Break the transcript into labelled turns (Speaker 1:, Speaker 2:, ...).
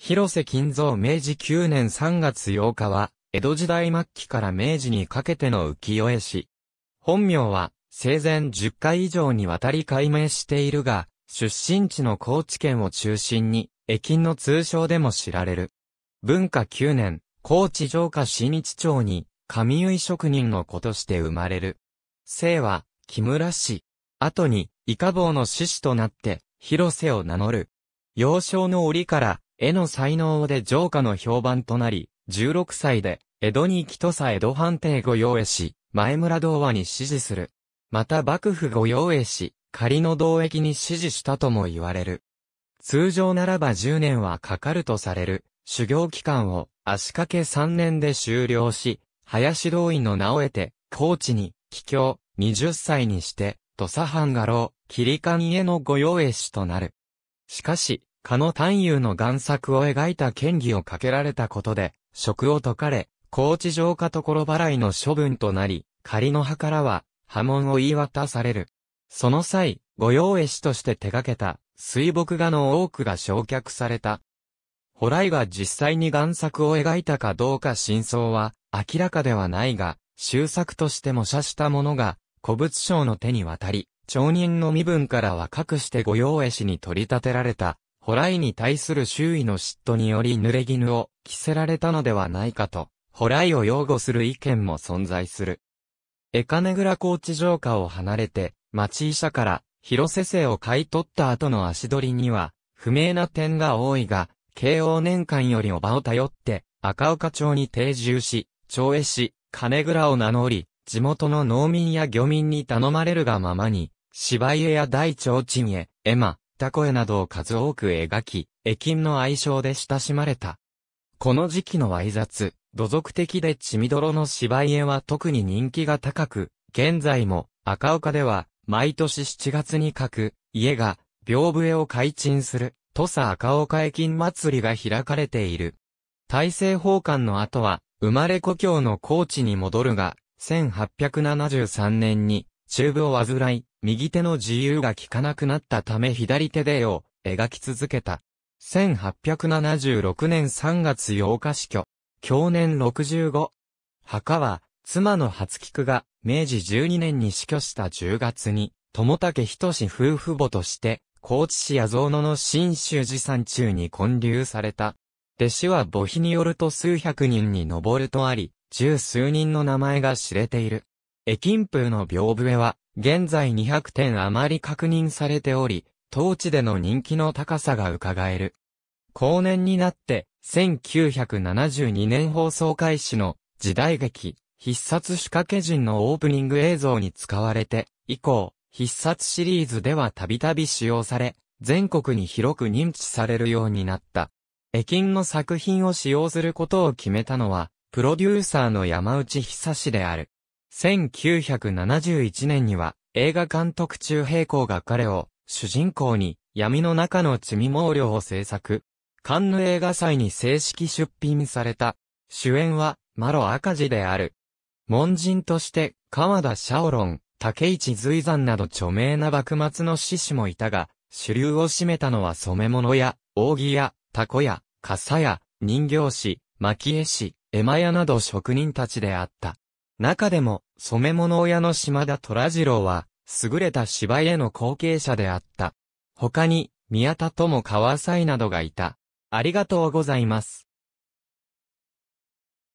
Speaker 1: 広瀬金蔵明治9年3月8日は、江戸時代末期から明治にかけての浮世絵師。本名は、生前10回以上にわたり解明しているが、出身地の高知県を中心に、駅の通称でも知られる。文化9年、高知城下新日町に、神結職人の子として生まれる。姓は、木村氏。後に、伊カ坊の志士となって、広瀬を名乗る。幼少の折から、絵の才能で城下の評判となり、16歳で、江戸にき、とさ江戸藩邸御用絵し、前村童話に支持する。また幕府御用絵し、仮の同役に支持したとも言われる。通常ならば10年はかかるとされる、修行期間を足掛け3年で終了し、林道院の名を得て、高知に、帰郷、20歳にして、土佐藩画廊、切り紙への御用絵師となる。しかし、蚊の探幽の贋作を描いた権疑をかけられたことで、職を解かれ、高知城下所払いの処分となり、仮の葉からは、波紋を言い渡される。その際、御用絵師として手掛けた、水墨画の多くが焼却された。ホライが実際に贋作を描いたかどうか真相は明らかではないが、修作として模写したものが、古物商の手に渡り、町人の身分からは隠して御用絵師に取り立てられたホライに対する周囲の嫉妬により濡れ衣を着せられたのではないかと、ホライを擁護する意見も存在する。エカネグラ高知城下を離れて、町医者から広瀬姓を買い取った後の足取りには、不明な点が多いが、慶応年間よりおばを頼って、赤岡町に定住し、町営し、金倉を名乗り、地元の農民や漁民に頼まれるがままに、芝居や大町鎮へ、エマ、った声などを数多く描き、駅の愛称で親しまれた。この時期の挨拶、土俗的で血みどろの芝居絵は特に人気が高く、現在も赤岡では毎年7月に書く家が屏風絵を開陳する土佐赤岡駅祭りが開かれている。大政奉還の後は生まれ故郷の高知に戻るが、1873年に中部を患い、右手の自由が効かなくなったため左手で絵を描き続けた。1876年3月8日死去。去年65。墓は、妻の初菊が、明治12年に死去した10月に、友竹仁夫婦母として、高知市野蔵野の新州寺山中に建立された。弟子は母碑によると数百人に上るとあり、十数人の名前が知れている。絵金風の屏風絵は、現在200点余り確認されており、当地での人気の高さが伺える。後年になって、1972年放送開始の時代劇、必殺仕掛け人のオープニング映像に使われて、以降、必殺シリーズではたびたび使用され、全国に広く認知されるようになった。駅員の作品を使用することを決めたのは、プロデューサーの山内久志である。1971年には映画監督中平公が彼を主人公に闇の中の罪味毛量を制作。カンヌ映画祭に正式出品された。主演はマロ赤字である。門人として川田シャオロン、竹市随山など著名な幕末の志士もいたが、主流を占めたのは染物や、扇や、タコや、傘や、人形師、蒔絵師、絵馬屋など職人たちであった。中でも、染め物親の島田虎次郎は、優れた芝居への後継者であった。他に、宮田友川西などがいた。ありがとうございます。